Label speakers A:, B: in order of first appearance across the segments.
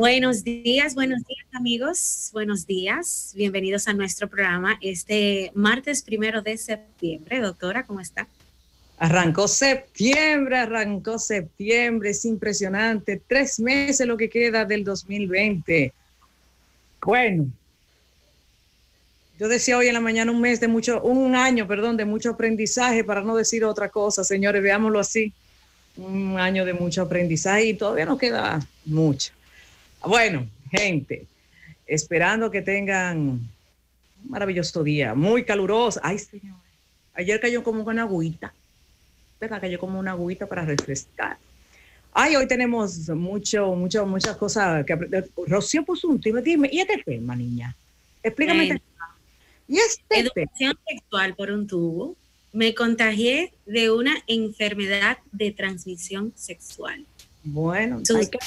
A: Buenos días, buenos días amigos, buenos días, bienvenidos a nuestro programa este martes primero de septiembre. Doctora, ¿cómo está?
B: Arrancó septiembre, arrancó septiembre, es impresionante, tres meses lo que queda del 2020. Bueno, yo decía hoy en la mañana un mes de mucho, un año, perdón, de mucho aprendizaje, para no decir otra cosa, señores, veámoslo así, un año de mucho aprendizaje y todavía nos queda mucho. Bueno, gente, esperando que tengan un maravilloso día, muy caluroso. Ay, señor, ayer cayó como una agüita, ¿verdad? Cayó como una agüita para refrescar. Ay, hoy tenemos mucho, mucho, muchas cosas que Rocío puso un tema, dime, ¿y este tema, niña? Explícame. Este
A: ¿Y este Educación sexual por un tubo. Me contagié de una enfermedad de transmisión sexual.
B: Bueno, hay, que,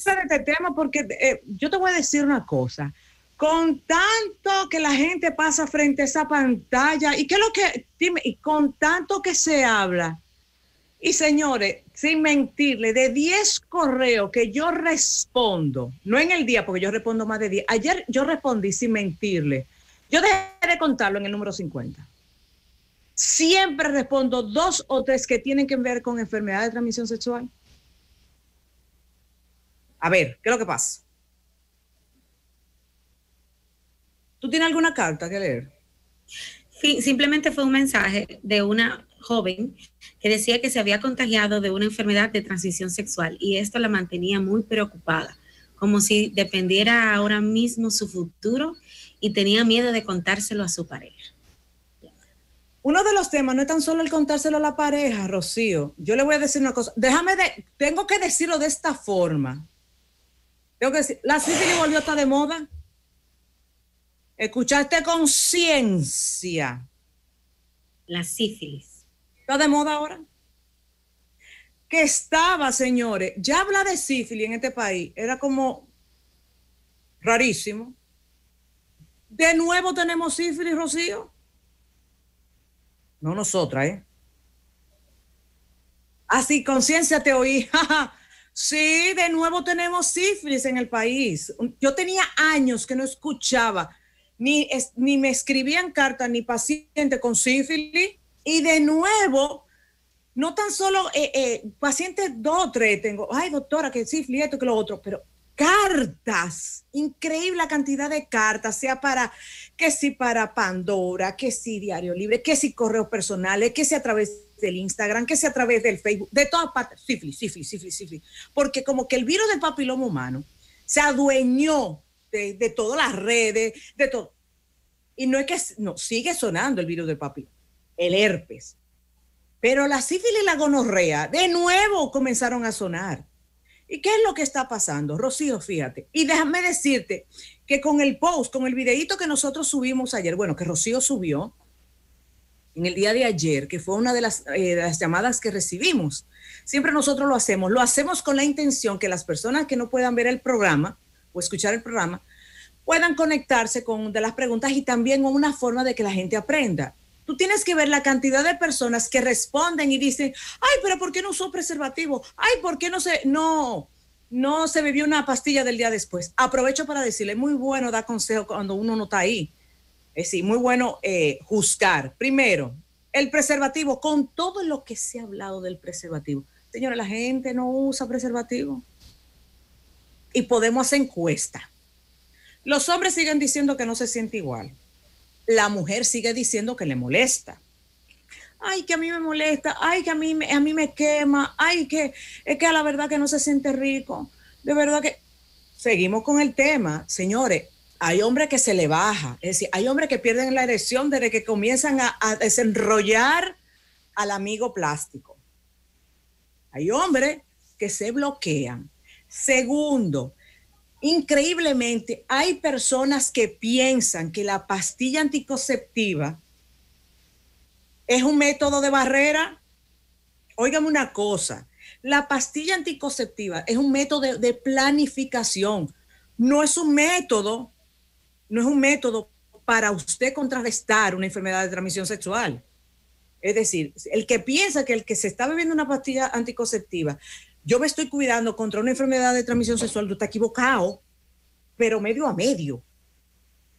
B: este tema porque eh, yo te voy a decir una cosa. Con tanto que la gente pasa frente a esa pantalla, y qué lo que, dime, y con tanto que se habla, y señores, sin mentirle, de 10 correos que yo respondo, no en el día, porque yo respondo más de 10, ayer yo respondí sin mentirle, yo dejé de contarlo en el número 50. Siempre respondo dos o tres que tienen que ver con enfermedad de transmisión sexual.
A: A ver, ¿qué es lo que pasa? ¿Tú tienes alguna carta que leer? Sí, simplemente fue un mensaje de una joven que decía que se había contagiado de una enfermedad de transición sexual y esto la mantenía muy preocupada, como si dependiera ahora mismo su futuro y tenía miedo de contárselo a su pareja.
B: Uno de los temas no es tan solo el contárselo a la pareja, Rocío. Yo le voy a decir una cosa. Déjame de, tengo que decirlo de esta forma la sífilis volvió a de moda. Escuchaste conciencia.
A: La sífilis.
B: Está de moda ahora. Que estaba, señores, ya habla de sífilis en este país. Era como rarísimo. De nuevo tenemos sífilis, Rocío. No nosotras, ¿eh? Así, conciencia te oí. Sí, de nuevo tenemos sífilis en el país. Yo tenía años que no escuchaba, ni, ni me escribían cartas, ni paciente con sífilis. Y de nuevo, no tan solo eh, eh, pacientes dos tres tengo, ay doctora, que sífilis, esto, que lo otro, pero cartas, increíble la cantidad de cartas, sea para, que si para Pandora, que si Diario Libre, que si correos personales, que si a través del Instagram, que sea a través del Facebook, de todas partes, sífilis, sífilis, sífilis, sífilis. Porque como que el virus del papiloma humano se adueñó de, todas las redes, de todo. Y no es que, no, sigue sonando el virus del papiloma, el herpes. Pero la sífilis y la gonorrea de nuevo comenzaron a sonar. ¿Y qué es lo que está pasando? Rocío, fíjate. Y déjame decirte que con el post, con el videito que nosotros subimos ayer, bueno, que Rocío subió, en el día de ayer, que fue una eh, de las, llamadas que recibimos. Siempre nosotros lo hacemos, lo hacemos con la intención que las personas que no puedan ver el programa o escuchar el programa puedan conectarse con de las preguntas y también una forma de que la gente aprenda. Tú tienes que ver la cantidad de personas que responden y dicen, ay, pero ¿por qué no usó preservativo? Ay, ¿por qué no se, no, no se bebió una pastilla del día después? Aprovecho para decirle, muy bueno dar consejo cuando uno no está ahí es decir, muy bueno eh, juzgar. Primero, el preservativo, con todo lo que se ha hablado del preservativo. señores, la gente no usa preservativo. Y podemos hacer encuesta. Los hombres siguen diciendo que no se siente igual. La mujer sigue diciendo que le molesta. Ay, que a mí me molesta, ay, que a mí, a mí me quema, ay, que es que a la verdad que no se siente rico. De verdad que seguimos con el tema, señores, hay hombres que se le baja, es decir, hay hombres que pierden la erección desde que comienzan a, desenrollar al amigo plástico. Hay hombres que se bloquean. Segundo, increíblemente hay personas que piensan que la pastilla anticonceptiva es un método de barrera. Óigame una cosa, la pastilla anticonceptiva es un método de planificación, no es un método no es un método para usted contrarrestar una enfermedad de transmisión sexual. Es decir, el que piensa que el que se está bebiendo una pastilla anticonceptiva, yo me estoy cuidando contra una enfermedad de transmisión sexual, tú estás equivocado, pero medio a medio.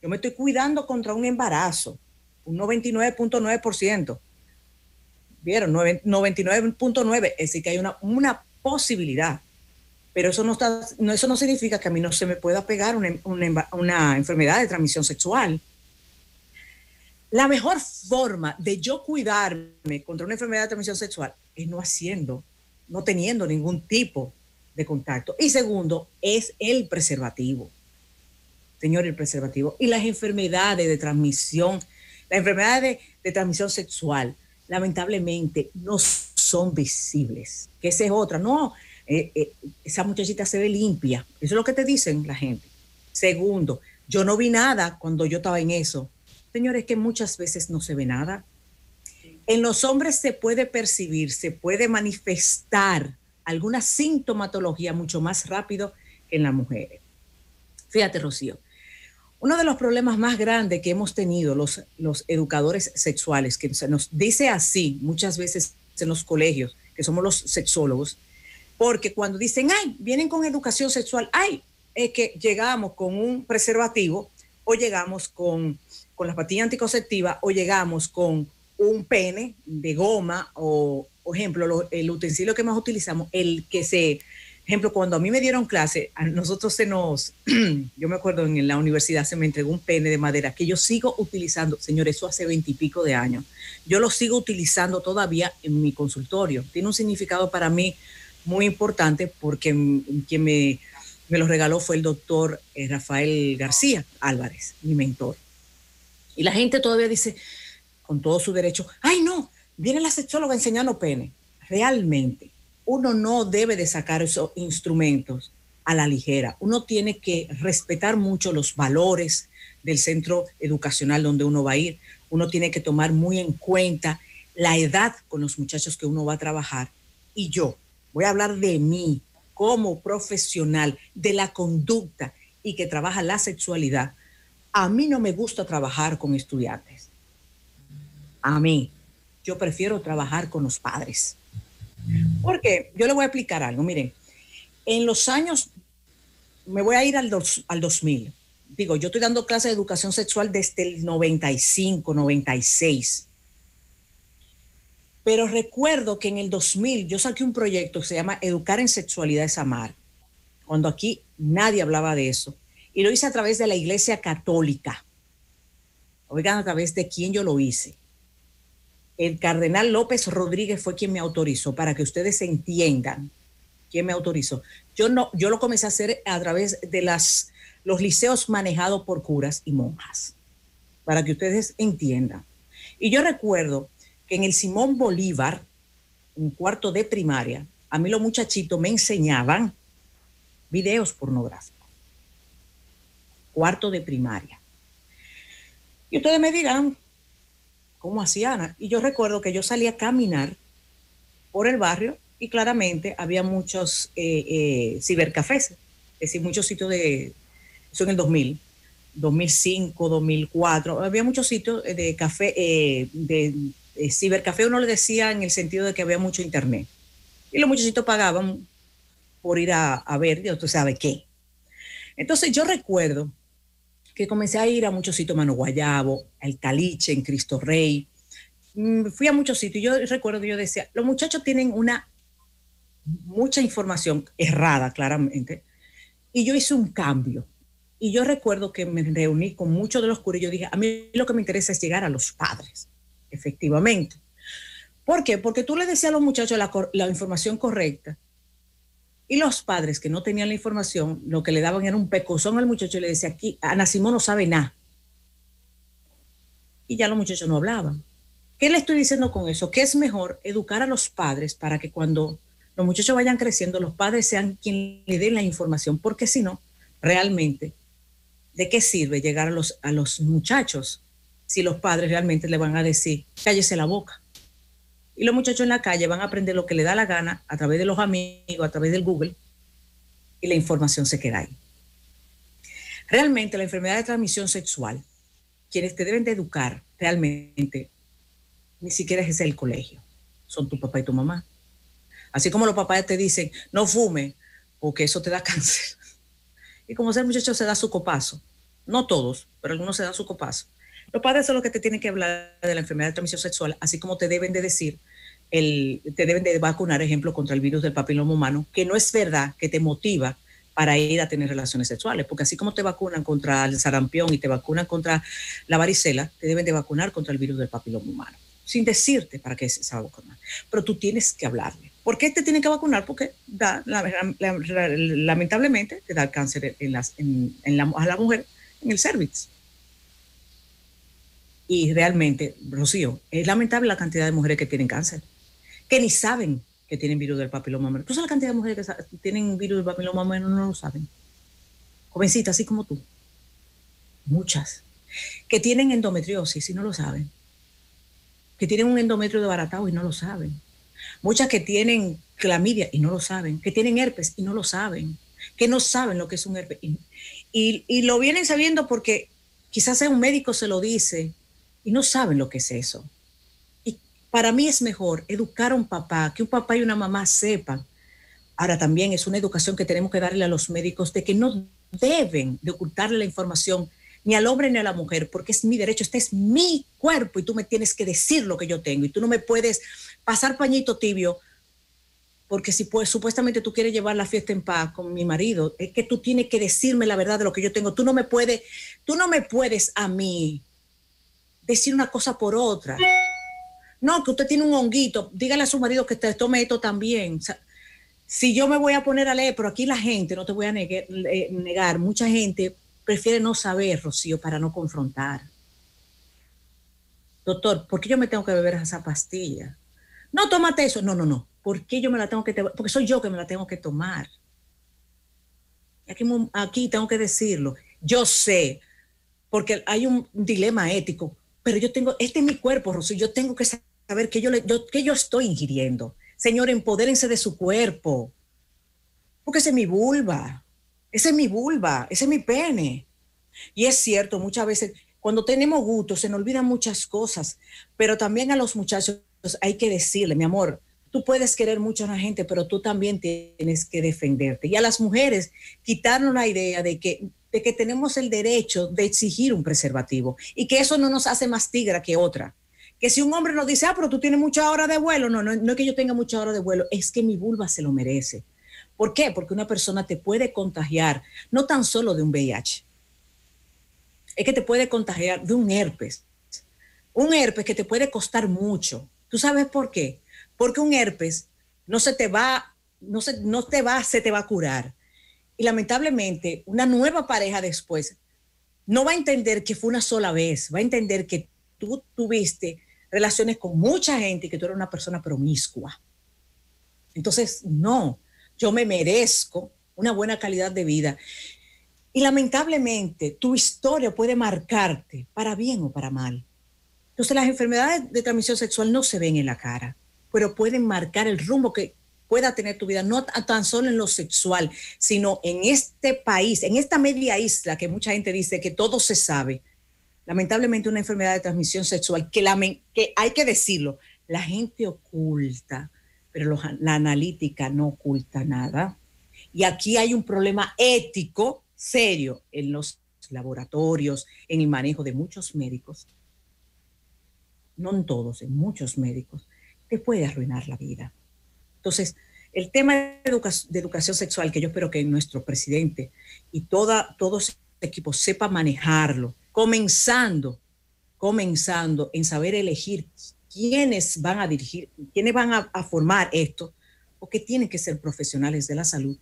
B: Yo me estoy cuidando contra un embarazo, un 99.9%. ¿Vieron? 99.9, es decir, que hay una, una posibilidad pero eso no, está, no, eso no significa que a mí no se me pueda pegar una, enfermedad de transmisión sexual. La mejor forma de yo cuidarme contra una enfermedad de transmisión sexual es no haciendo, no teniendo ningún tipo de contacto. Y segundo, es el preservativo. Señor, el preservativo. Y las enfermedades de transmisión, las enfermedades de, de transmisión sexual, lamentablemente, no son visibles. Que esa es otra. No, eh, eh, esa muchachita se ve limpia. Eso es lo que te dicen la gente. Segundo, yo no vi nada cuando yo estaba en eso. Señores, que muchas veces no se ve nada. En los hombres se puede percibir, se puede manifestar alguna sintomatología mucho más rápido que en las mujeres. Fíjate, Rocío, uno de los problemas más grandes que hemos tenido los, los educadores sexuales, que se nos dice así muchas veces en los colegios, que somos los sexólogos, porque cuando dicen, ay, vienen con educación sexual, ay, es que llegamos con un preservativo o llegamos con, con la patilla anticonceptiva o llegamos con un pene de goma o, por ejemplo, el utensilio que más utilizamos, el que se, ejemplo, cuando a mí me dieron clase, a nosotros se nos, yo me acuerdo en la universidad se me entregó un pene de madera que yo sigo utilizando, señores, eso hace veintipico de años, yo lo sigo utilizando todavía en mi consultorio, tiene un significado para mí muy importante porque quien me, me lo regaló fue el doctor eh, Rafael García Álvarez, mi mentor. Y la gente todavía dice, con todo su derecho, ay no, viene la sexóloga enseñando pene. Realmente, uno no debe de sacar esos instrumentos a la ligera. Uno tiene que respetar mucho los valores del centro educacional donde uno va a ir. Uno tiene que tomar muy en cuenta la edad con los muchachos que uno va a trabajar. Y yo, voy a hablar de mí como profesional, de la conducta y que trabaja la sexualidad, a mí no me gusta trabajar con estudiantes. A mí, yo prefiero trabajar con los padres. Porque yo le voy a explicar algo, miren, en los años, me voy a ir al, al 2000, digo, yo estoy dando clases de educación sexual desde el 95, 96 pero recuerdo que en el 2000 yo saqué un proyecto que se llama Educar en Sexualidad es Amar, cuando aquí nadie hablaba de eso. Y lo hice a través de la Iglesia Católica. Oigan, a través de quién yo lo hice. El cardenal López Rodríguez fue quien me autorizó, para que ustedes entiendan quién me autorizó. Yo, no, yo lo comencé a hacer a través de las, los liceos manejados por curas y monjas, para que ustedes entiendan. Y yo recuerdo que en el Simón Bolívar, un cuarto de primaria, a mí los muchachitos me enseñaban videos pornográficos. Cuarto de primaria. Y ustedes me dirán, ¿cómo hacían? Y yo recuerdo que yo salía a caminar por el barrio y claramente había muchos eh, eh, cibercafés, es decir, muchos sitios de, eso en el 2000, 2005, 2004, había muchos sitios eh, de café, de eh, cibercafé uno le decía en el sentido de que había mucho internet. Y los muchachitos pagaban por ir a, ver, Dios tú sabes qué. Entonces yo recuerdo que comencé a ir a muchos sitios, Mano Guayabo, El Caliche, en Cristo Rey. Mm, fui a muchos sitios y yo recuerdo, yo decía, los muchachos tienen una mucha información errada, claramente. Y yo hice un cambio. Y yo recuerdo que me reuní con muchos de los curas y yo dije, a mí lo que me interesa es llegar a los padres efectivamente. ¿Por qué? Porque tú le decías a los muchachos la, información correcta y los padres que no tenían la información, lo que le daban era un pecozón al muchacho y le decía, aquí, Ana Simón no sabe nada. Y ya los muchachos no hablaban. ¿Qué le estoy diciendo con eso? Que es mejor educar a los padres para que cuando los muchachos vayan creciendo, los padres sean quienes le den la información, porque si no, realmente, ¿de qué sirve llegar a los, a los muchachos si los padres realmente le van a decir, cállese la boca. Y los muchachos en la calle van a aprender lo que le da la gana a través de los amigos, a través del Google, y la información se queda ahí. Realmente la enfermedad de transmisión sexual, quienes te deben de educar realmente, ni siquiera es el colegio, son tu papá y tu mamá. Así como los papás te dicen, no fume, porque eso te da cáncer. Y como ser muchacho se da su copazo, no todos, pero algunos se dan su copazo los padres son los que te tienen que hablar de la enfermedad de transmisión sexual, así como te deben de decir, el, te deben de vacunar, ejemplo, contra el virus del papiloma humano, que no es verdad que te motiva para ir a tener relaciones sexuales, porque así como te vacunan contra el sarampión y te vacunan contra la varicela, te deben de vacunar contra el virus del papiloma humano, sin decirte para qué se va a vacunar. Pero tú tienes que hablarle. ¿Por qué te tienen que vacunar? Porque da, la, lamentablemente te da cáncer en las, en, a la mujer en el cervix. Y realmente, Rocío, es lamentable la cantidad de mujeres que tienen cáncer, que ni saben que tienen virus del papiloma humano. ¿Tú sabes la cantidad de mujeres que tienen virus del papiloma humano? No lo saben. Jovencita, así como tú. Muchas. Que tienen endometriosis y no lo saben. Que tienen un endometrio de baratao y no lo saben. Muchas que tienen clamidia y no lo saben. Que tienen herpes y no lo saben. Que no saben lo que es un herpes. Y, lo vienen sabiendo porque quizás un médico se lo dice y no saben lo que es eso. Y para mí es mejor educar a un papá, que un papá y una mamá sepan. Ahora también es una educación que tenemos que darle a los médicos de que no deben de ocultarle la información ni al hombre ni a la mujer, porque es mi derecho, este es mi cuerpo y tú me tienes que decir lo que yo tengo y tú no me puedes pasar pañito tibio porque si pues, supuestamente tú quieres llevar la fiesta en paz con mi marido, es que tú tienes que decirme la verdad de lo que yo tengo. Tú no me puedes, tú no me puedes a mí decir una cosa por otra. No, que usted tiene un honguito, dígale a su marido que te tome esto también. si yo me voy a poner a leer, pero aquí la gente, no te voy a negar, mucha gente prefiere no saber, Rocío, para no confrontar. Doctor, ¿por qué yo me tengo que beber esa pastilla? No, tómate eso. No, no, no. ¿Por qué yo me la tengo que Porque soy yo que me la tengo que tomar. Aquí, aquí tengo que decirlo. Yo sé, porque hay un dilema ético pero yo tengo, este es mi cuerpo, Rosy, yo tengo que saber qué yo, que yo estoy ingiriendo. Señor, empodérense de su cuerpo, porque esa es mi vulva, ese es mi vulva, ese es mi pene. Y es cierto, muchas veces cuando tenemos gusto se nos olvidan muchas cosas, pero también a los muchachos hay que decirle, mi amor, tú puedes querer mucho a la gente, pero tú también tienes que defenderte. Y a las mujeres, quitarnos la idea de que de que tenemos el derecho de exigir un preservativo y que eso no nos hace más tigra que otra. Que si un hombre nos dice, ah, pero tú tienes mucha hora de vuelo, no, no, es que yo tenga mucha hora de vuelo, es que mi vulva se lo merece. ¿Por qué? Porque una persona te puede contagiar no tan solo de un VIH, es que te puede contagiar de un herpes. Un herpes que te puede costar mucho. ¿Tú sabes por qué? Porque un herpes no se te va, no se, no te va, se te va a curar y lamentablemente una nueva pareja después no va a entender que fue una sola vez, va a entender que tú tuviste relaciones con mucha gente y que tú eras una persona promiscua. Entonces, no, yo me merezco una buena calidad de vida. Y lamentablemente tu historia puede marcarte para bien o para mal. Entonces las enfermedades de transmisión sexual no se ven en la cara, pero pueden marcar el rumbo que, pueda tener tu vida, no tan solo en lo sexual, sino en este país, en esta media isla que mucha gente dice que todo se sabe. Lamentablemente una enfermedad de transmisión sexual que, la, que hay que decirlo, la gente oculta, pero la analítica no oculta nada. Y aquí hay un problema ético serio en los laboratorios, en el manejo de muchos médicos, no en todos, en muchos médicos, te puede arruinar la vida. Entonces, el tema de, educación sexual, que yo espero que nuestro presidente y toda, todo equipos equipo sepa manejarlo, comenzando, comenzando en saber elegir quiénes van a dirigir, quiénes van a, formar esto, porque tienen que ser profesionales de la salud,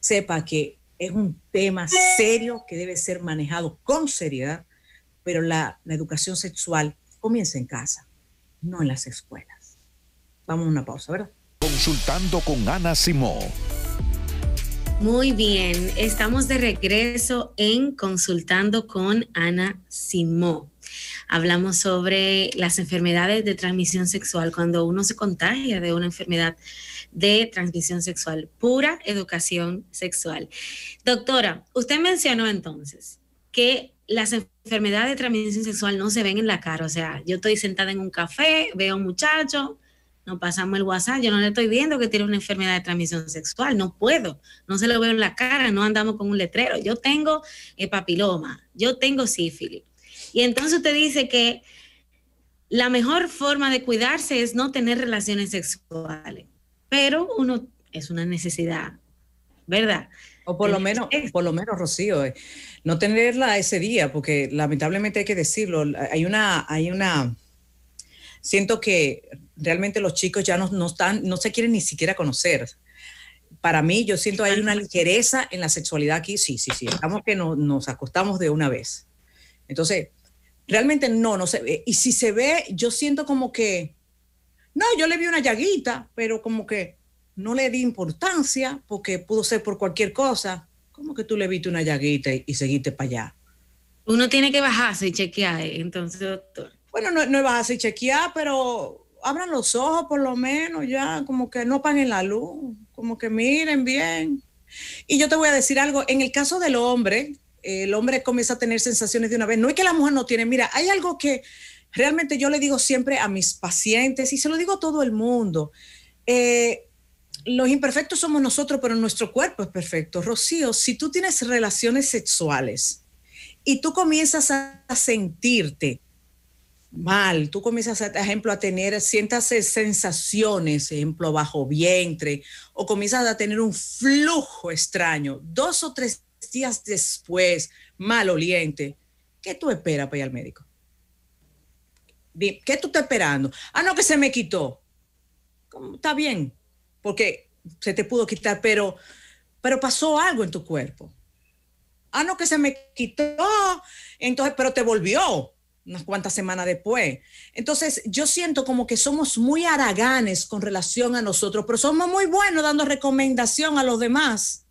B: sepa que es un tema serio que debe ser manejado con seriedad, pero la, la educación sexual comienza en casa, no en las escuelas. Vamos a una pausa, ¿verdad? Consultando con Ana Simó.
A: Muy bien, estamos de regreso en Consultando con Ana Simó. Hablamos sobre las enfermedades de transmisión sexual, cuando uno se contagia de una enfermedad de transmisión sexual, pura educación sexual. Doctora, usted mencionó entonces que las enfermedades de transmisión sexual no se ven en la cara, o sea, yo estoy sentada en un café, veo a un muchacho, no pasamos el WhatsApp, yo no le estoy viendo que tiene una enfermedad de transmisión sexual, no puedo, no se lo veo en la cara, no andamos con un letrero, yo tengo eh, papiloma, yo tengo sífilis. Y entonces usted dice que la mejor forma de cuidarse es no tener relaciones sexuales, pero uno es una necesidad, ¿verdad? O por lo menos,
B: por lo menos, Rocío, eh, no tenerla ese día, porque lamentablemente hay que decirlo, hay una, hay una, siento que realmente los chicos ya no, no, están, no se quieren ni siquiera conocer. Para mí, yo siento hay una ligereza en la sexualidad aquí, sí, sí, sí, estamos que nos acostamos de una vez. Entonces, realmente no, no se ve. Eh, y si se ve, yo siento como que, no, yo le vi una llaguita, pero como que no le di importancia porque pudo ser por cualquier cosa. ¿Cómo que tú le viste una llaguita y, y seguiste para allá?
A: Uno tiene que bajarse y chequear, eh, entonces, doctor
B: bueno, no, no vas a chequear, pero abran los ojos por lo menos ya, como que no paguen la luz, como que miren bien. Y yo te voy a decir algo, en el caso del hombre, el hombre comienza a tener sensaciones de una vez, no es que la mujer no tiene, mira, hay algo que realmente yo le digo siempre a mis pacientes y se lo digo a todo el mundo. Eh, los imperfectos somos nosotros, pero nuestro cuerpo es perfecto. Rocío, si tú tienes relaciones sexuales y tú comienzas a sentirte mal, tú comienzas, por ejemplo, a tener ciertas eh, sensaciones, ejemplo, bajo vientre, o comienzas a tener un flujo extraño, dos o tres días después, mal oliente, ¿qué tú esperas para ir al médico? ¿Qué tú estás esperando? Ah, no, que se me quitó. Está bien, porque se te pudo quitar, pero, pero pasó algo en tu cuerpo. Ah, no, que se me quitó, entonces, pero te volvió unas cuantas semanas después. Entonces, yo siento como que somos muy araganes con relación a nosotros, pero somos muy buenos dando recomendación a los demás.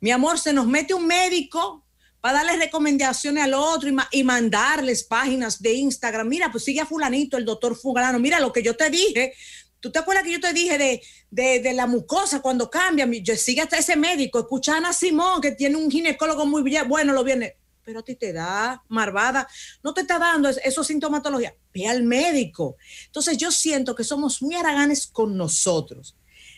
B: Mi amor, se nos mete un médico para darle recomendaciones al otro y, mandarles páginas de Instagram. Mira, pues sigue a fulanito, el doctor fulano. Mira lo que yo te dije. ¿Tú te acuerdas que yo te dije de, la mucosa cuando cambia? Yo, sigue hasta ese médico. Escucha a Ana Simón, que tiene un ginecólogo muy bueno lo viene pero a ti te da marvada, no te está dando eso sintomatología, ve al médico. Entonces yo siento que somos muy haraganes con nosotros.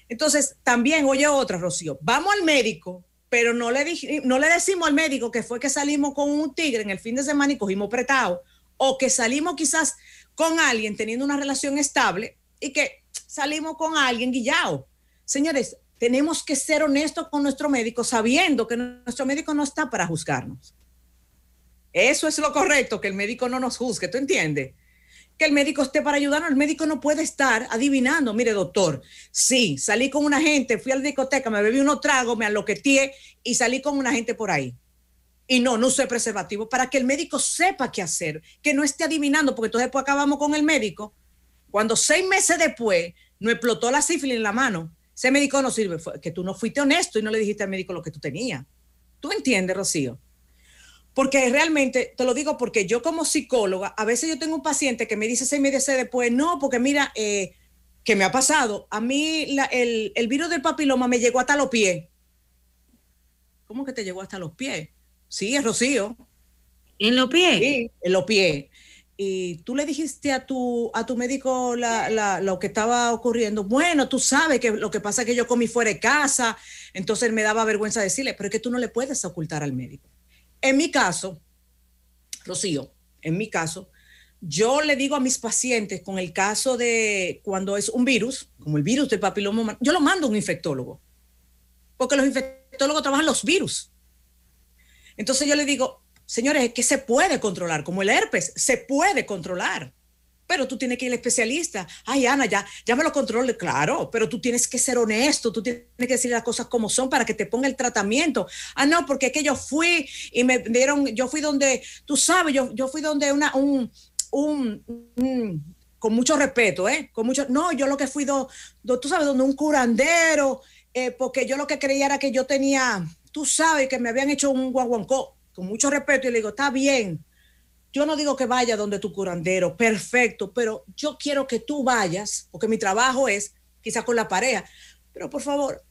B: Entonces también, oye otra, Rocío, vamos al médico, pero no le, no le decimos al médico que fue que salimos con un tigre en el fin de semana y cogimos pretado, o que salimos quizás con alguien teniendo una relación estable y que salimos con alguien guillado. Señores, tenemos que ser honestos con nuestro médico, sabiendo que nuestro médico no está para juzgarnos. Eso es lo correcto, que el médico no nos juzgue, ¿tú entiendes? que el médico esté para ayudarnos. El médico no puede estar adivinando. Mire, doctor, sí, salí con una gente, fui a la discoteca, me bebí unos tragos, me aloqueteé y salí con una gente por ahí. Y no, no usé preservativo para que el médico sepa qué hacer, que no esté adivinando, porque entonces después acabamos con el médico. Cuando seis meses después no explotó la sífilis en la mano, ese médico no sirve, que tú no fuiste honesto y no le dijiste al médico lo que tú tenías. ¿Tú entiendes, Rocío? Porque realmente, te lo digo porque yo como psicóloga, a veces yo tengo un paciente que me dice seis meses después, no, porque mira, eh, ¿qué que me ha pasado, a mí el, virus del papiloma me llegó hasta los pies. ¿Cómo que te llegó hasta los pies? Sí, es Rocío. ¿En los pies? Sí, en los pies. Y tú le dijiste a tu, a tu médico lo que estaba ocurriendo. Bueno, tú sabes que lo que pasa es que yo comí fuera de casa, entonces me daba vergüenza decirle, pero es que tú no le puedes ocultar al médico. En mi caso, Rocío, en mi caso, yo le digo a mis pacientes con el caso de cuando es un virus, como el virus del papiloma yo lo mando a un infectólogo, porque los infectólogos trabajan los virus. Entonces yo le digo, señores, es que se puede controlar, como el herpes, se puede controlar pero tú tienes que ir al especialista. Ay, Ana, ya, ya me lo controle. Claro, pero tú tienes que ser honesto, tú tienes que decir las cosas como son para que te ponga el tratamiento. Ah, no, porque es que yo fui y me dieron, yo fui donde, tú sabes, yo, yo fui donde una, un, con mucho respeto, ¿eh? Con mucho, no, yo lo que fui, tú sabes, donde un curandero, eh, porque yo lo que creía era que yo tenía, tú sabes, que me habían hecho un guaguancó, con mucho respeto, y le digo, está bien, yo no digo que vaya donde tu curandero, perfecto, pero yo quiero que tú vayas, porque mi trabajo es quizás con la pareja, pero por favor,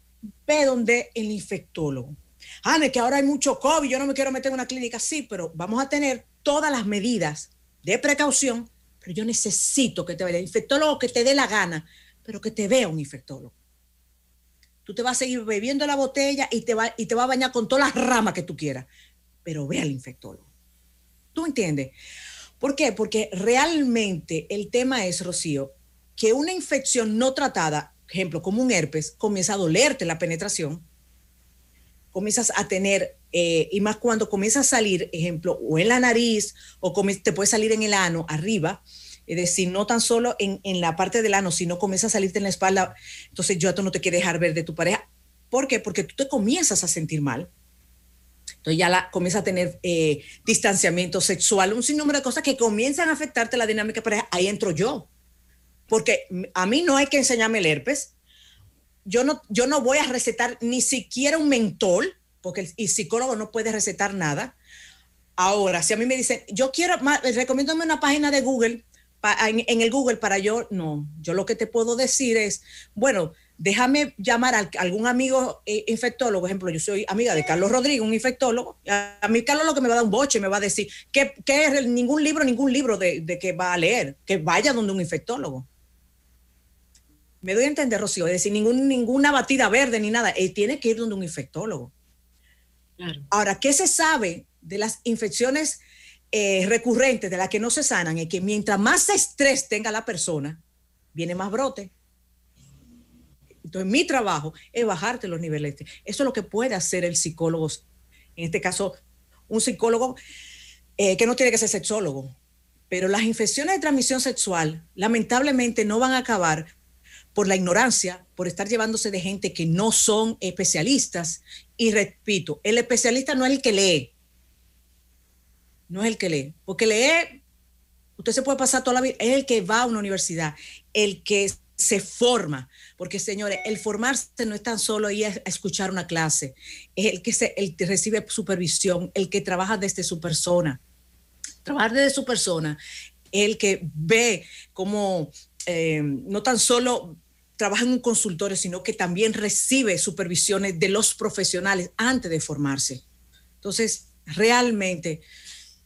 B: ve donde el infectólogo. Ah, que ahora hay mucho COVID, yo no me quiero meter en una clínica, sí, pero vamos a tener todas las medidas de precaución, pero yo necesito que te vea el infectólogo que te dé la gana, pero que te vea un infectólogo. Tú te vas a seguir bebiendo la botella y te va, y te va a bañar con todas las ramas que tú quieras, pero ve al infectólogo. ¿Tú entiendes? ¿Por qué? Porque realmente el tema es, Rocío, que una infección no tratada, ejemplo, como un herpes, comienza a dolerte la penetración, comienzas a tener, eh, y más cuando comienza a salir, ejemplo, o en la nariz, o te puede salir en el ano, arriba, es decir, no tan solo en, la parte del ano, sino comienza a salirte en la espalda, entonces yo a tú no te quiero dejar ver de tu pareja. ¿Por qué? Porque tú te comienzas a sentir mal entonces ya la, comienza a tener eh, distanciamiento sexual, un sinnúmero de cosas que comienzan a afectarte la dinámica pareja. Ahí entro yo. Porque a mí no hay que enseñarme el herpes. Yo no, yo no voy a recetar ni siquiera un mentol, porque el, psicólogo no puede recetar nada. Ahora, si a mí me dicen, yo quiero, recomiéndame una página de Google, en, el Google para yo, no, yo lo que te puedo decir es, bueno, déjame llamar a algún amigo eh, infectólogo, por ejemplo, yo soy amiga de Carlos Rodríguez, un infectólogo, a mí Carlos lo que me va a dar un boche, me va a decir que, es ningún libro, ningún libro de, que va a leer, que vaya donde un infectólogo. Me doy a entender, Rocío, es decir, ningún, ninguna batida verde ni nada, él eh, tiene que ir donde un infectólogo. Ahora, ¿qué se sabe de las infecciones eh, recurrentes, de las que no se sanan? Es que mientras más estrés tenga la persona, viene más brote entonces, mi trabajo es bajarte los niveles. Eso es lo que puede hacer el psicólogo, en este caso, un psicólogo eh, que no tiene que ser sexólogo. Pero las infecciones de transmisión sexual lamentablemente no van a acabar por la ignorancia, por estar llevándose de gente que no son especialistas. Y repito, el especialista no es el que lee, no es el que lee, porque lee, usted se puede pasar toda la vida, es el que va a una universidad, el que se forma, porque, señores, el formarse no es tan solo ir a escuchar una clase, es el que, recibe supervisión, el que trabaja desde su persona. Trabajar desde su persona, el que ve cómo eh, no tan solo trabaja en un consultorio, sino que también recibe supervisiones de los profesionales antes de formarse. Entonces, realmente,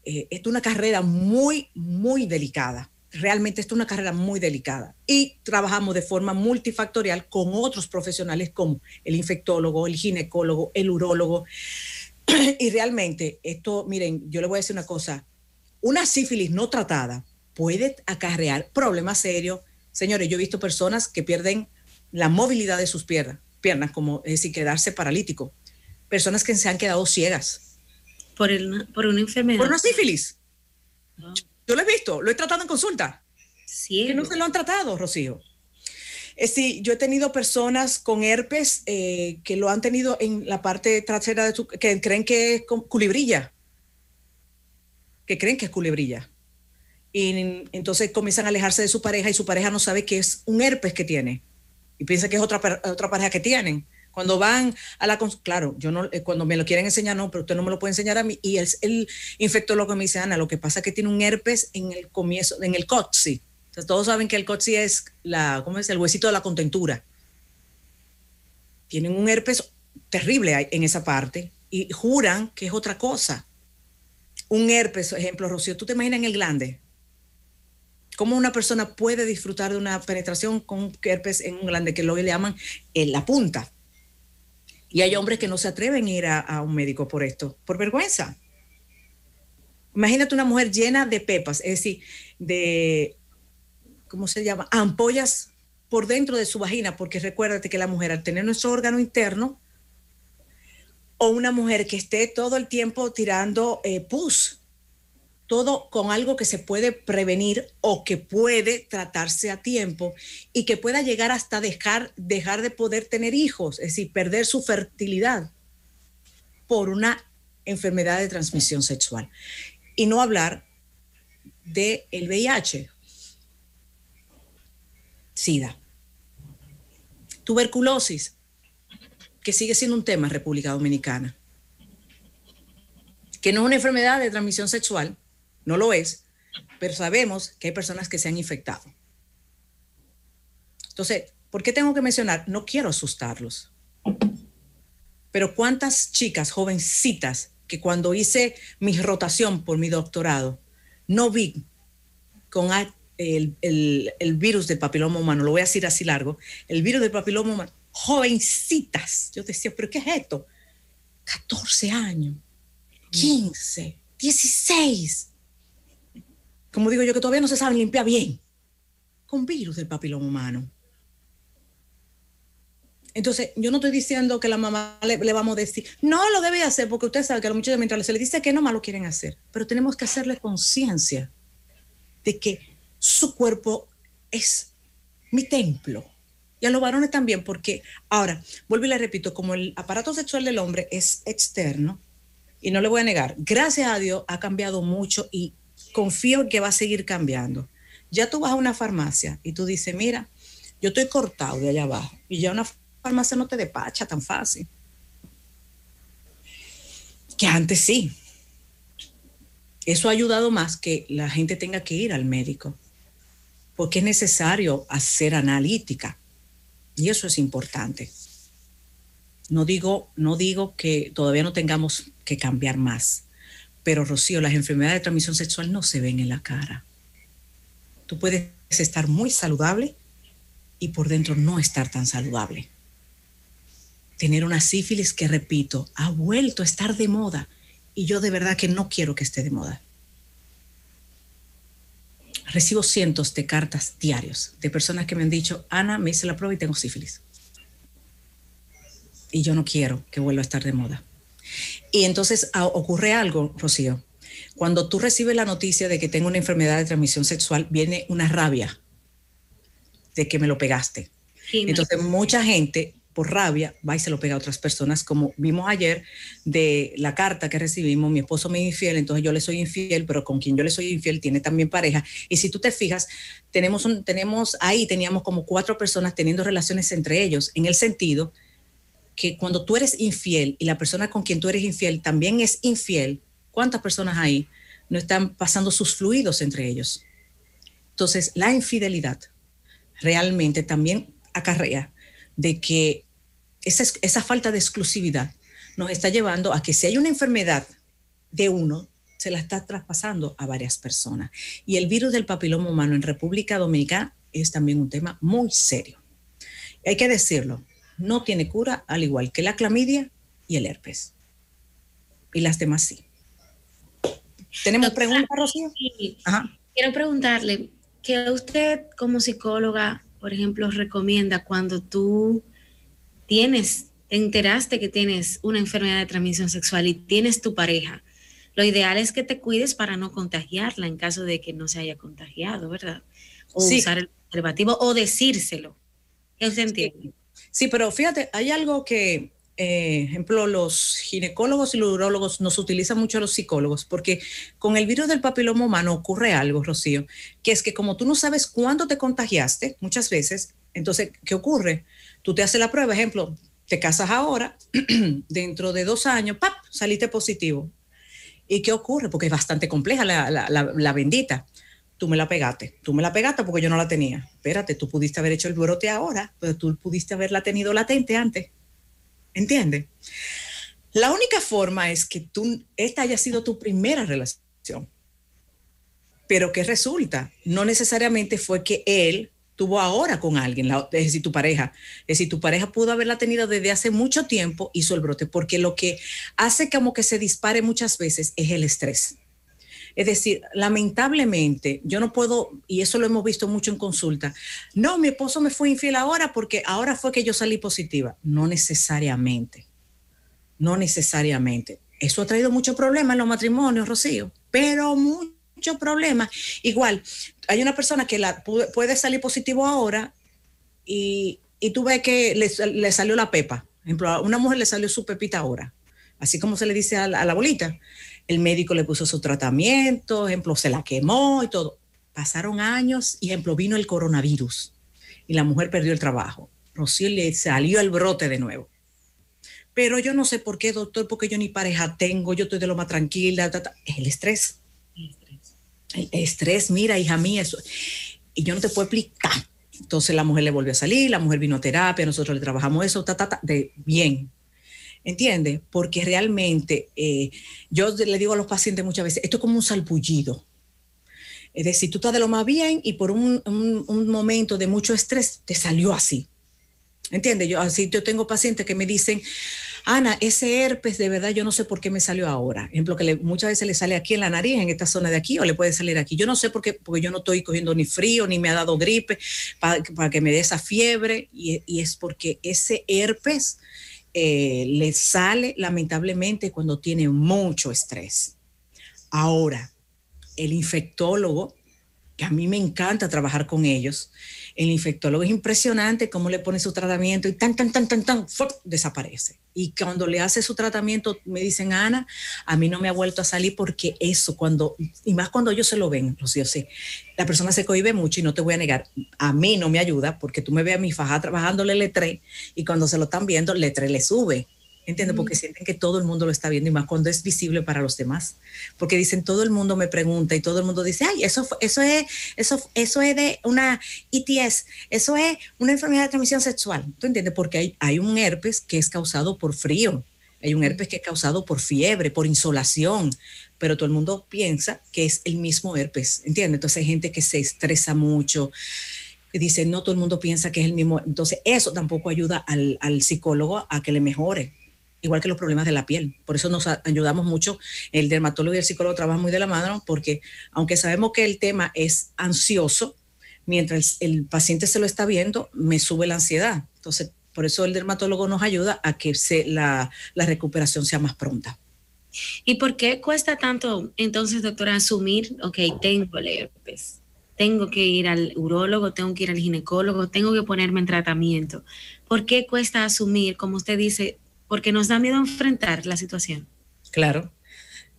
B: eh, es una carrera muy, muy delicada realmente esto es una carrera muy delicada y trabajamos de forma multifactorial con otros profesionales como el infectólogo, el ginecólogo, el urólogo. Y realmente esto, miren, yo le voy a decir una cosa, una sífilis no tratada puede acarrear problemas serios. Señores, yo he visto personas que pierden la movilidad de sus piernas, piernas como es decir, quedarse paralítico. Personas que se han quedado ciegas.
A: Por, el, por una enfermedad. Por una sífilis. Ah. Yo lo he visto,
B: lo he tratado en consulta. Sí. Que no se lo han tratado, Rocío. Eh, sí, yo he tenido personas con herpes eh, que lo han tenido en la parte trasera de su, que creen que es culibrilla, que creen que es culibrilla. Y entonces comienzan a alejarse de su pareja y su pareja no sabe que es un herpes que tiene y piensa que es otra, otra pareja que tienen. Cuando van a la claro, yo no, eh, cuando me lo quieren enseñar, no, pero usted no me lo puede enseñar a mí. Y el, el infectólogo me dice, Ana, lo que pasa es que tiene un herpes en el comienzo, en el coxi. todos saben que el coxi es la, ¿cómo es? El huesito de la contentura. Tienen un herpes terrible en esa parte y juran que es otra cosa. Un herpes, ejemplo, Rocío, ¿tú te imaginas en el glande? ¿Cómo una persona puede disfrutar de una penetración con herpes en un glande que luego le llaman en eh, la punta? Y hay hombres que no se atreven a ir a, un médico por esto, por vergüenza. Imagínate una mujer llena de pepas, es decir, de, ¿cómo se llama? Ampollas por dentro de su vagina, porque recuérdate que la mujer al tener nuestro órgano interno, o una mujer que esté todo el tiempo tirando eh, pus, todo con algo que se puede prevenir o que puede tratarse a tiempo y que pueda llegar hasta dejar, dejar de poder tener hijos, es decir, perder su fertilidad por una enfermedad de transmisión sexual. Y no hablar del VIH, SIDA, tuberculosis, que sigue siendo un tema en República Dominicana, que no es una enfermedad de transmisión sexual, no lo es, pero sabemos que hay personas que se han infectado. Entonces, ¿por qué tengo que mencionar? No quiero asustarlos. Pero cuántas chicas jovencitas que cuando hice mi rotación por mi doctorado, no vi con el, virus del papiloma humano, lo voy a decir así largo, el virus del papiloma humano, jovencitas. Yo decía, pero ¿qué es esto? 14 años, 15, 16 como digo yo, que todavía no se sabe limpiar bien, con virus del papiloma humano. Entonces, yo no estoy diciendo que la mamá le, va a decir, no lo debe hacer, porque usted sabe que a los muchachos mientras se les dice que no más lo quieren hacer, pero tenemos que hacerle conciencia de que su cuerpo es mi templo. Y a los varones también, porque ahora, vuelvo y le repito, como el aparato sexual del hombre es externo, y no le voy a negar, gracias a Dios ha cambiado mucho y confío en que va a seguir cambiando. Ya tú vas a una farmacia y tú dices, mira, yo estoy cortado de allá abajo y ya una farmacia no te despacha tan fácil. Que antes sí. Eso ha ayudado más que la gente tenga que ir al médico, porque es necesario hacer analítica y eso es importante. No digo, no digo que todavía no tengamos que cambiar más, pero Rocío, las enfermedades de transmisión sexual no se ven en la cara. Tú puedes estar muy saludable y por dentro no estar tan saludable. Tener una sífilis que, repito, ha vuelto a estar de moda y yo de verdad que no quiero que esté de moda. Recibo cientos de cartas diarios de personas que me han dicho, Ana, me hice la prueba y tengo sífilis. Y yo no quiero que vuelva a estar de moda. Y entonces ah, ocurre algo, Rocío. Cuando tú recibes la noticia de que tengo una enfermedad de transmisión sexual, viene una rabia de que me lo pegaste. entonces mucha gente por rabia va y se lo pega a otras personas, como vimos ayer de la carta que recibimos, mi esposo me infiel, entonces yo le soy infiel, pero con quien yo le soy infiel tiene también pareja. Y si tú te fijas, tenemos, tenemos ahí, teníamos como cuatro personas teniendo relaciones entre ellos, en el sentido que cuando tú eres infiel y la persona con quien tú eres infiel también es infiel, ¿cuántas personas hay? No están pasando sus fluidos entre ellos. Entonces, la infidelidad realmente también acarrea de que esa, esa falta de exclusividad nos está llevando a que si hay una enfermedad de uno, se la está traspasando a varias personas. Y el virus del papiloma humano en República Dominicana es también un tema muy serio. Hay que decirlo, no tiene cura, al igual que la clamidia y el herpes. Y las demás sí.
A: ¿Tenemos preguntas, Rocío? Quiero preguntarle, ¿qué usted como psicóloga, por ejemplo, recomienda cuando tú tienes, te enteraste que tienes una enfermedad de transmisión sexual y tienes tu pareja? Lo ideal es que te cuides para no contagiarla en caso de que no se haya contagiado, ¿verdad? O usar el preservativo o decírselo. ¿Qué usted entiende?
B: Sí, pero fíjate, hay algo que, por eh, ejemplo, los ginecólogos y los urólogos nos utilizan mucho a los psicólogos, porque con el virus del papiloma humano ocurre algo, Rocío, que es que como tú no sabes cuándo te contagiaste, muchas veces, entonces, ¿qué ocurre? Tú te haces la prueba, ejemplo, te casas ahora, dentro de dos años, ¡pap!, saliste positivo. ¿Y qué ocurre? Porque es bastante compleja la, la, la bendita tú me la pegaste, tú me la pegaste porque yo no la tenía. Espérate, tú pudiste haber hecho el brote ahora, pero tú pudiste haberla tenido latente antes. ¿Entiendes? La única forma es que tú, esta haya sido tu primera relación. Pero ¿qué resulta? No necesariamente fue que él tuvo ahora con alguien, la, es decir, tu pareja. Es decir, tu pareja pudo haberla tenido desde hace mucho tiempo, hizo el brote, porque lo que hace como que se dispare muchas veces es el estrés. Es decir, lamentablemente, yo no puedo, y eso lo hemos visto mucho en consulta, no, mi esposo me fue infiel ahora porque ahora fue que yo salí positiva. No necesariamente, no necesariamente. Eso ha traído muchos problemas en los matrimonios, Rocío, pero muchos problemas. Igual, hay una persona que la, puede salir positivo ahora y, y tú ves que le, salió la pepa. Por ejemplo, a una mujer le salió su pepita ahora, así como se le dice a la, a la bolita el médico le puso su tratamiento, ejemplo, se la quemó y todo. Pasaron años y, ejemplo, vino el coronavirus y la mujer perdió el trabajo. Rocío le salió el brote de nuevo. Pero yo no sé por qué, doctor, porque yo ni pareja tengo, yo estoy de lo más tranquila. Es el estrés. El estrés. mira, hija mía, eso. Y yo no te puedo explicar. Entonces la mujer le volvió a salir, la mujer vino a terapia, nosotros le trabajamos eso, ta, de bien, ¿Entiendes? Porque realmente eh, yo le digo a los pacientes muchas veces, esto es como un salpullido. Es decir, tú estás de lo más bien y por un, momento de mucho estrés te salió así. ¿Entiendes? Yo, así yo tengo pacientes que me dicen, Ana, ese herpes de verdad yo no sé por qué me salió ahora. ejemplo, que muchas veces le sale aquí en la nariz, en esta zona de aquí, o le puede salir aquí. Yo no sé por qué, porque yo no estoy cogiendo ni frío, ni me ha dado gripe para, que me dé esa fiebre. Y, y es porque ese herpes les eh, le sale lamentablemente cuando tiene mucho estrés. Ahora, el infectólogo, que a mí me encanta trabajar con ellos, el infectólogo es impresionante cómo le pone su tratamiento y tan, tan, tan, tan, tan, desaparece. Y cuando le hace su tratamiento, me dicen, Ana, a mí no me ha vuelto a salir porque eso, cuando, y más cuando ellos se lo ven, los yo sé, la persona se cohibe mucho y no te voy a negar, a mí no me ayuda porque tú me ves a mi faja trabajándole le 3 y cuando se lo están viendo, le 3 le sube entiendo Porque sienten que todo el mundo lo está viendo y más cuando es visible para los demás. Porque dicen, todo el mundo me pregunta y todo el mundo dice, ay, eso, eso, es, eso, eso es de una ITS, eso es una enfermedad de transmisión sexual, ¿tú entiendes? Porque hay, hay un herpes que es causado por frío, hay un herpes que es causado por fiebre, por insolación, pero todo el mundo piensa que es el mismo herpes, ¿entiendes? Entonces hay gente que se estresa mucho dice, no todo el mundo piensa que es el mismo. Entonces, eso tampoco ayuda al, psicólogo a que le mejore igual que los problemas de la piel. Por eso nos ayudamos mucho. El dermatólogo y el psicólogo trabajan muy de la mano porque aunque sabemos que el tema es ansioso, mientras el, paciente se lo está viendo, me sube la ansiedad. Entonces, por eso el dermatólogo nos ayuda a que la, recuperación sea más pronta.
A: ¿Y por qué cuesta tanto entonces, doctora, asumir, ok, tengo herpes, tengo que ir al urólogo, tengo que ir al ginecólogo, tengo que ponerme en tratamiento? ¿Por qué cuesta asumir, como usted dice, porque nos da miedo enfrentar la situación.
B: Claro.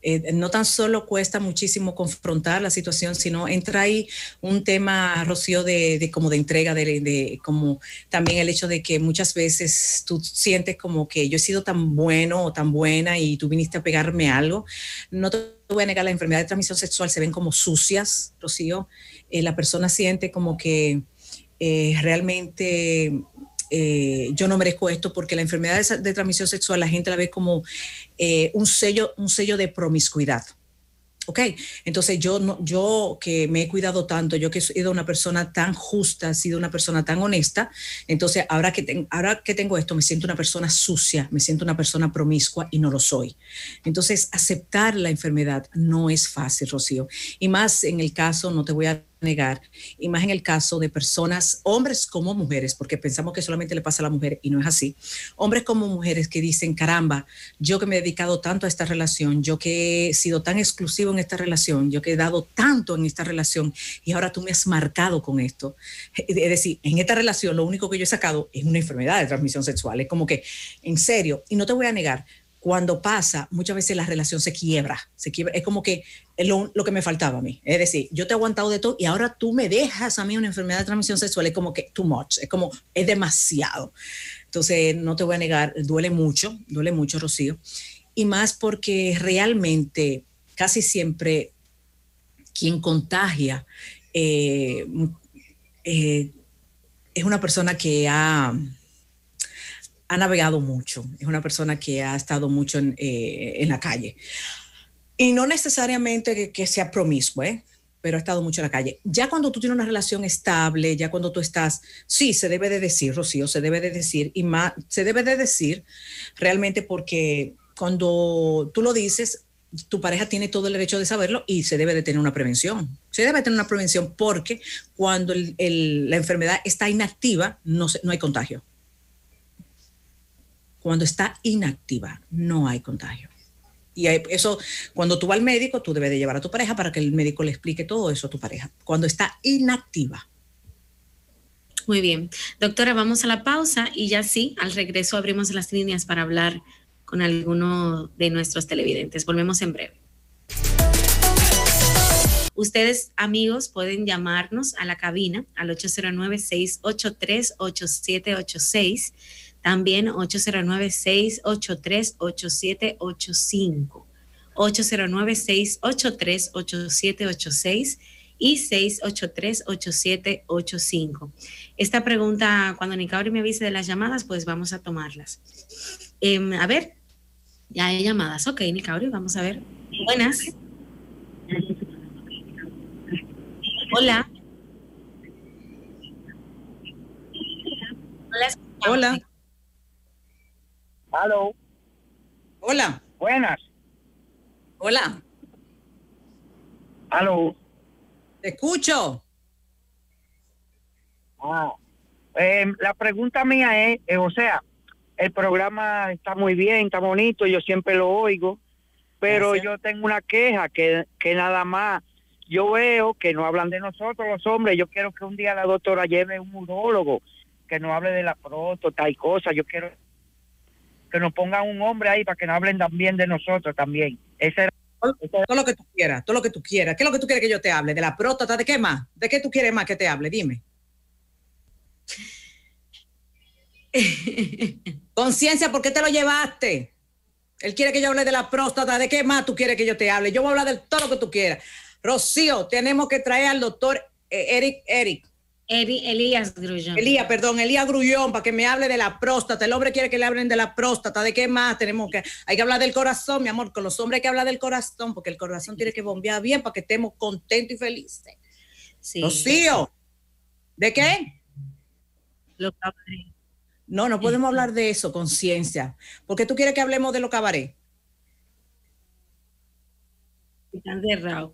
B: Eh, no tan solo cuesta muchísimo confrontar la situación, sino entra ahí un tema, Rocío, de, como de entrega, de, como también el hecho de que muchas veces tú sientes como que yo he sido tan bueno o tan buena y tú viniste a pegarme algo. No te voy a negar, las enfermedades de transmisión sexual se ven como sucias, Rocío. Eh, la persona siente como que eh, realmente eh, yo no merezco esto, porque la enfermedad de, transmisión sexual la gente la ve como eh, un, sello, un sello de promiscuidad. ¿ok? Entonces yo, no, yo que me he cuidado tanto, yo que he sido una persona tan justa, he sido una persona tan honesta, entonces ahora que, ahora que tengo esto me siento una persona sucia, me siento una persona promiscua y no lo soy. Entonces aceptar la enfermedad no es fácil, Rocío. Y más en el caso, no te voy a negar, y más en el caso de personas, hombres como mujeres, porque pensamos que solamente le pasa a la mujer y no es así, hombres como mujeres que dicen, caramba, yo que me he dedicado tanto a esta relación, yo que he sido tan exclusivo en esta relación, yo que he dado tanto en esta relación y ahora tú me has marcado con esto. Es decir, en esta relación lo único que yo he sacado es una enfermedad de transmisión sexual, es como que, en serio, y no te voy a negar, cuando pasa, muchas veces la relación se quiebra, se Es como que es lo, que me faltaba a mí. Es decir, yo te he aguantado de todo y ahora tú me dejas a mí una enfermedad de transmisión sexual. Es como que too much, es como, es demasiado. Entonces, no te voy a negar, duele mucho, duele mucho, Rocío. Y más porque realmente casi siempre quien contagia eh, eh, es una persona que ha ha navegado mucho, es una persona que ha estado mucho en, eh, en la calle. Y no necesariamente que, sea promiscuo, ¿eh? pero ha estado mucho en la calle. Ya cuando tú tienes una relación estable, ya cuando tú estás, sí, se debe de decir, Rocío, se debe de decir, y más, se debe de decir realmente porque cuando tú lo dices, tu pareja tiene todo el derecho de saberlo y se debe de tener una prevención. Se debe de tener una prevención porque cuando la enfermedad está inactiva, no, no hay contagio. Cuando está inactiva, no hay contagio. Y eso, cuando tú vas al médico, tú debes de llevar a tu pareja para que el médico le explique todo eso a tu pareja. Cuando está inactiva.
A: Muy bien. Doctora, vamos a la pausa y ya sí, al regreso abrimos las líneas para hablar con alguno de nuestros televidentes. Volvemos en breve. Ustedes, amigos, pueden llamarnos a la cabina al 809-683-8786 también 809-683-8785. 809-683-8786 y 683-8785. Esta pregunta, cuando Nicauri me avise de las llamadas, pues vamos a tomarlas. Em, a ver, ya hay llamadas. Ok, Nicauri, vamos a ver. Buenas. Hola. Hola.
B: Hola. Hola. Hola. Buenas. Hola. Aló. Te escucho. Ah, em, la pregunta mía es, eh, o sea, el programa está muy bien, está bonito, yo siempre lo oigo,
A: pero yo tengo una
B: queja que, que nada más yo veo que no hablan de nosotros los hombres, yo quiero que un día la doctora lleve un urologo que no hable de la próstata y cosas, yo quiero que nos pongan un hombre ahí para que nos hablen también de nosotros también. Ese todo lo que tú quieras, todo lo que tú quieras. ¿Qué es lo que tú quieres que yo te hable? ¿De la próstata? ¿De qué más? ¿De qué tú quieres más que te hable? Dime. Conciencia, ¿por qué te lo llevaste? Él quiere que yo hable de la próstata. ¿De qué más tú quieres que yo te hable? Yo voy a hablar de todo lo que tú quieras. Rocío, tenemos que traer al doctor eh, Eric Eric. Elías Grullón. Elías, perdón, Elías Grullón, para que me hable de la próstata. El hombre quiere que le hablen de la próstata. ¿De qué más tenemos que? Hay que hablar del corazón, mi amor. Con los hombres hay que hablar del corazón, porque el corazón tiene que bombear bien para que estemos contentos y felices. Sí. Rocío, ¿de qué? Los No, no podemos hablar de eso, conciencia. Porque tú quieres que hablemos de lo cabaret?
A: Están cerrados.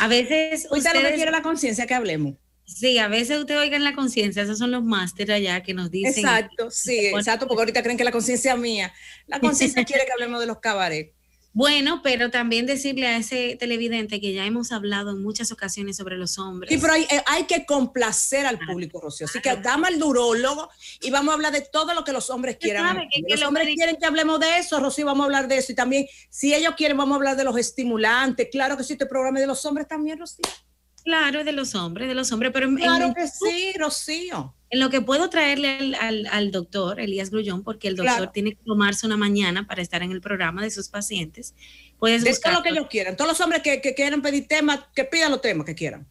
A: A veces. Usted ustedes... no quiere la conciencia que hablemos. Sí, a veces usted oiga en la conciencia, esos son los másteres allá que nos dicen. Exacto, sí, exacto, porque ahorita creen que la conciencia mía. La conciencia quiere que hablemos de los cabarets. Bueno, pero también decirle a ese televidente que ya hemos hablado en muchas ocasiones sobre los hombres. Sí,
B: pero hay, eh, que complacer al público, Rocío. Así que dame al durólogo y vamos a hablar de todo lo que los hombres quieran. Que los hombres quieren que hablemos de eso, Rocío, vamos a hablar de eso. Y también, si ellos quieren, vamos a hablar de los estimulantes. Claro que sí, este programa de los hombres también, Rocío.
A: Claro, de los hombres, de los hombres, pero claro en, que sí, Rocío. En lo que puedo traerle al, doctor Elías Grullón, porque el doctor tiene que tomarse una mañana para estar en el programa de sus pacientes. Puedes buscar lo que ellos quieran. Todos los hombres que, quieran pedir temas, que pidan los temas que quieran.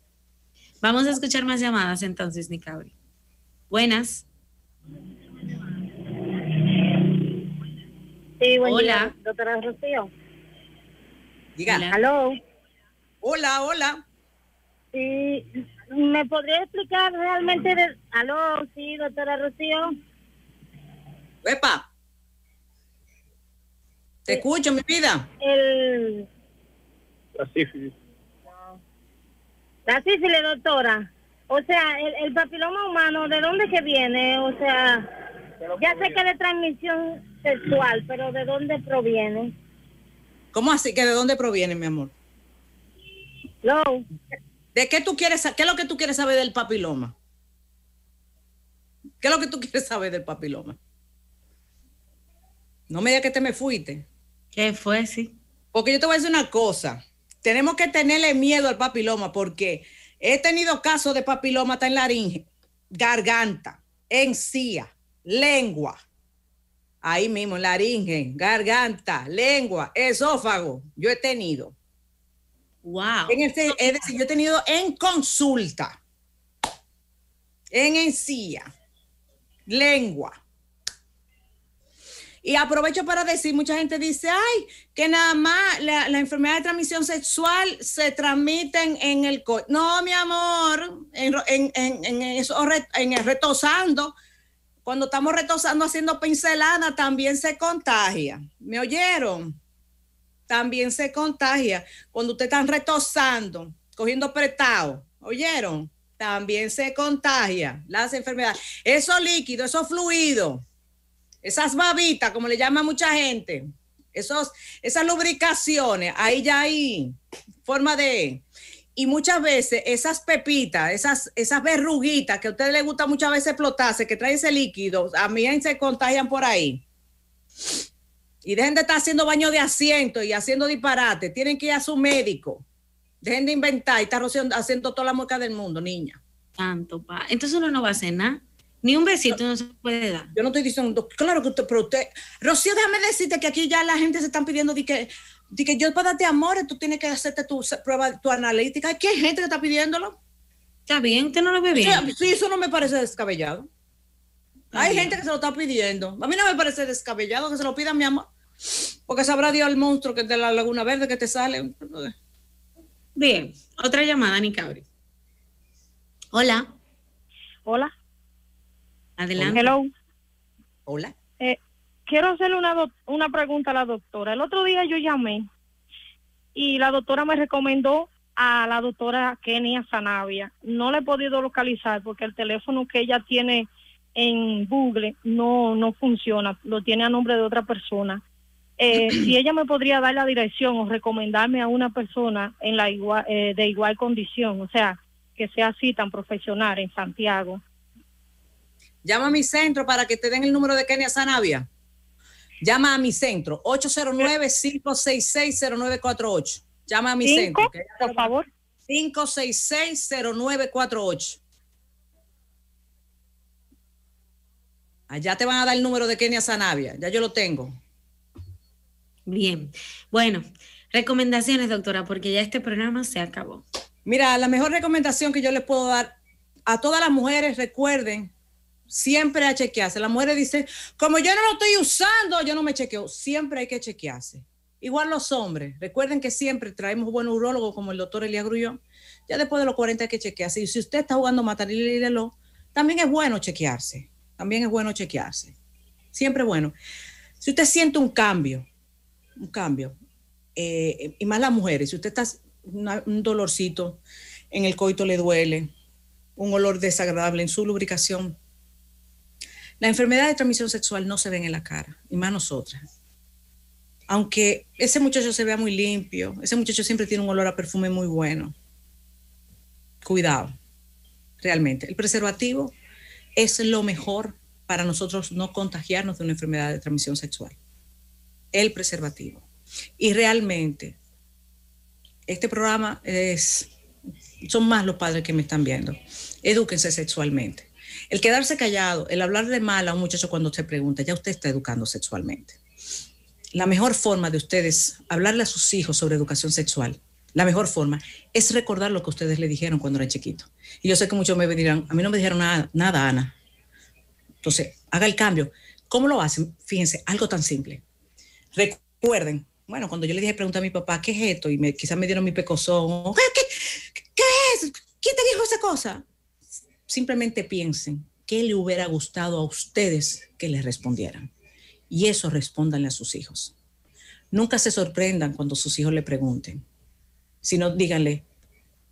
A: Vamos a escuchar más llamadas entonces, Nicabri. Buenas. Sí, hola. doctora Rocío. Diga. Hello.
B: Hola, hola. ¿Y
A: me podría explicar realmente? De... Aló, sí, doctora Rocío. pepa
B: Te eh, escucho, mi vida.
A: El... La sífilis. La doctora. O sea, el, papiloma humano, ¿de dónde que viene? O sea, ya sé que es de transmisión sexual, pero ¿de dónde proviene? ¿Cómo
B: así que de dónde proviene, mi amor? No. ¿De qué tú quieres, qué es lo que tú quieres saber del papiloma? ¿Qué es lo que tú quieres saber del papiloma? No me digas que te me fuiste. ¿Qué fue, sí? Porque yo te voy a decir una cosa. Tenemos que tenerle miedo al papiloma porque he tenido casos de papiloma hasta en laringe, garganta, encía, lengua. Ahí mismo, laringe, garganta, lengua, esófago. Yo he tenido. Wow. es decir, yo he tenido en consulta, en encía, lengua. Y aprovecho para decir, mucha gente dice, ay, que nada más la, enfermedad de transmisión sexual se transmiten en el coche. No, mi amor, en, eso, en el retosando, cuando estamos retosando haciendo pincelada, también se contagia. ¿Me oyeron? también se contagia. Cuando usted está retosando, cogiendo prestado, ¿oyeron? También se contagia las enfermedades. Eso líquido, eso fluido, esas babitas, como le llama mucha gente, esos, esas lubricaciones, ahí ya hay forma de... Y muchas veces esas pepitas, esas, esas verruguitas que a ustedes les gusta muchas veces explotarse, que traen ese líquido, a mí se contagian por ahí. Y dejen de estar haciendo baño de asiento y haciendo disparate. Tienen que ir a su médico. Dejen de inventar y estar haciendo toda la mueca del mundo, niña. Tanto, pa. Entonces uno no va a hacer nada. Ni un besito no, se puede dar. Yo no estoy diciendo, claro que usted, pero usted, Rocío, déjame decirte que aquí ya la gente se están pidiendo de que, de que yo para darte amor, tú tienes que hacerte tu prueba, tu analítica. ¿Qué hay gente que está pidiéndolo. Está bien, usted no lo ve bien. Sí, eso no me parece descabellado. Hay gente que se lo está pidiendo. A mí no me parece descabellado que se lo pida mi amor. Porque sabrá Dios al monstruo que es de la Laguna
A: Verde que te sale. Bien, otra llamada, Nicabri. Hola. Hola. Adelante. Hola. Eh, quiero hacerle una, una pregunta a la doctora. El otro día yo llamé y la doctora me recomendó a la doctora Kenia Sanavia,
B: No le he podido localizar porque el teléfono que ella tiene en Google no,
A: no funciona, lo tiene a nombre de otra persona eh, si ella me podría dar la dirección o recomendarme a una persona en la eh, de igual condición, o sea, que sea
B: así tan profesional en Santiago. Llama a mi centro para que te den el número de Kenia Sanavia Llama a mi centro, 809-566-0948. Llama a mi Cinco, centro. ¿okay? Por favor. 566-0948. Allá te van a dar
A: el número de Kenia Sanavia Ya yo lo tengo. Bien. Bueno, recomendaciones, doctora, porque ya este programa se acabó.
B: Mira, la mejor recomendación que yo les puedo dar a todas las mujeres, recuerden siempre a chequearse. Las mujeres dicen, como yo no lo estoy usando, yo no me chequeo. Siempre hay que chequearse. Igual los hombres, recuerden que siempre traemos buen urólogos como el doctor Elías Grullón. Ya después de los 40 hay que chequearse. Y si usted está jugando Mataril y Lelo, también es bueno chequearse. También es bueno chequearse. Siempre bueno. Si usted siente un cambio, un cambio. Eh, eh, y más las mujeres, si usted está un dolorcito, en el coito le duele, un olor desagradable en su lubricación. La enfermedad de transmisión sexual no se ve en la cara, y más nosotras. Aunque ese muchacho se vea muy limpio, ese muchacho siempre tiene un olor a perfume muy bueno. Cuidado, realmente. El preservativo es lo mejor para nosotros no contagiarnos de una enfermedad de transmisión sexual el preservativo. Y realmente, este programa es, son más los padres que me están viendo. Edúquense sexualmente. El quedarse callado, el hablar de mal a un muchacho cuando usted pregunta, ya usted está educando sexualmente. La mejor forma de ustedes hablarle a sus hijos sobre educación sexual, la mejor forma es recordar lo que ustedes le dijeron cuando eran chiquitos. Y yo sé que muchos me dirán, a mí no me dijeron nada, nada Ana. Entonces, haga el cambio. ¿Cómo lo hacen? Fíjense, algo tan simple. Recuerden, bueno, cuando yo le dije, pregunta a mi papá, ¿qué es esto? Y me, quizás me dieron mi pecozón. ¿Qué, es? ¿Quién te dijo esa cosa? Simplemente piensen, ¿qué le hubiera gustado a ustedes que les respondieran? Y eso respondanle a sus hijos. Nunca se sorprendan cuando sus hijos le pregunten, sino díganle,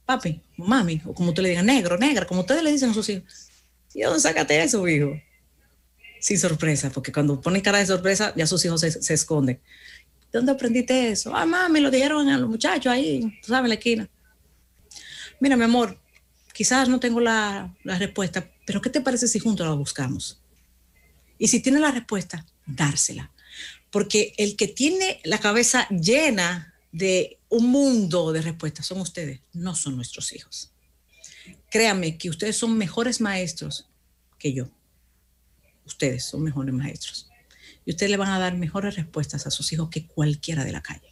B: papi, mami, o como tú le digan, negro, negra, como ustedes le dicen a sus hijos. ¿Y dónde sácate eso, hijo? sin sorpresa, porque cuando ponen cara de sorpresa, ya sus hijos se, esconden. ¿Dónde aprendiste eso? Ah, mami, lo dijeron a los muchachos ahí, tú sabes, en la esquina. Mira, mi amor, quizás no tengo la, respuesta, pero ¿qué te parece si juntos la buscamos? Y si tiene la respuesta, dársela. Porque el que tiene la cabeza llena de un mundo de respuestas son ustedes, no son nuestros hijos. Créame que ustedes son mejores maestros que yo. Ustedes son mejores maestros. Y ustedes le van a dar mejores respuestas a sus hijos que cualquiera de la calle.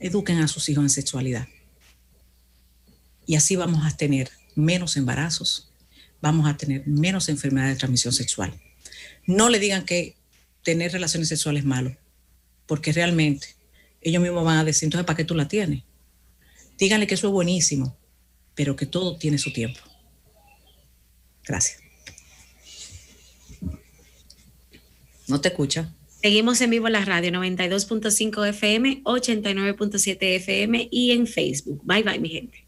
B: Eduquen a sus hijos en sexualidad. Y así vamos a tener menos embarazos, vamos a tener menos enfermedades de transmisión sexual. No le digan que tener relaciones sexuales es malo, porque realmente ellos mismos van a decir, entonces, ¿para qué tú la tienes? Díganle que eso es buenísimo, pero que todo tiene su tiempo. Gracias. No
A: te escucha. Seguimos en vivo en la radio 92.5 FM, 89.7 FM y en Facebook. Bye bye, mi gente.